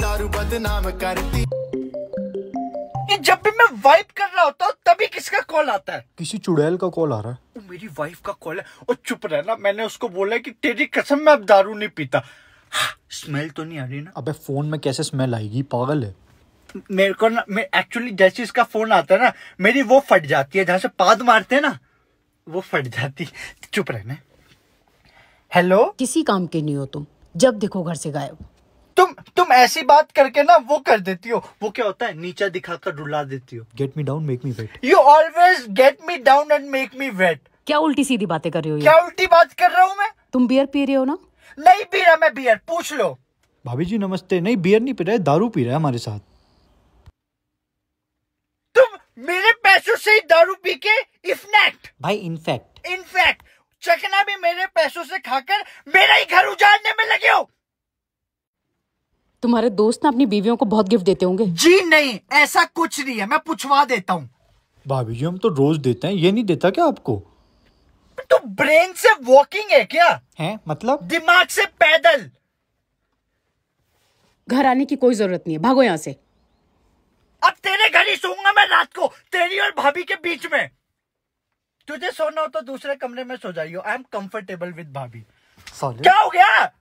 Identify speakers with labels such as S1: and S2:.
S1: दारू बदनाम करती ये जब भी मैं वाइप कर रहा होता हूँ तभी किसका कॉल आता है किसी चुड़ैल का कॉल आ रहा है वो मेरी वाइफ का कॉल है और चुप रहना मैंने उसको बोला कि तेरी कसम मैं अब दारू नहीं पीता स्मेल हाँ, तो नहीं आ रही ना अबे फोन में कैसे स्मेल आएगी पागल है मेरे को ना मैं एक्चुअली जैसे इसका फोन आता है ना मेरी वो फट जाती है जहाँ से पाद मारते हैं ना वो फट जाती चुप रहना हेलो किसी काम के नहीं हो तुम जब देखो घर से गायब ऐसी बात करके ना वो कर देती हो वो क्या होता है नीचा दिखाकर रुला देती हो get me down make me wait you always get me down and make me wait क्या उल्टी सीधी बातें कर रही हो क्या उल्टी बात कर रहा हूँ मैं तुम बियर पी रहे हो ना नहीं पी रहा मैं बियर पूछ लो भाभी जी नमस्ते नहीं बियर नहीं पी रहे दारू पी रहे हमारे साथ तुम मेरे पैसों से ही दारू पी के इनफैक्ट भाई इनफैक्ट इनफैक्ट चकना भी मेरे पैसों से खाकर मेरा ही घर उजाड़ने में लगे हो तुम्हारे दोस्त ना अपनी बीवियों को बहुत गिफ्ट देते होंगे जी नहीं ऐसा कुछ नहीं है मैं पूछवा देता हूँ भाभी जी हम तो रोज देते हैं ये नहीं देता क्या आपको तो ब्रेन से वॉकिंग है क्या है मतलब दिमाग से पैदल घर आने की कोई जरूरत नहीं है भागो यहाँ से अब तेरे घर ही सोऊंगा मैं रात को तेरी और भाभी के बीच में तुझे सोना हो तो दूसरे कमरे में सो जाइयो आई एम कंफर्टेबल विद भाभी क्या हो गया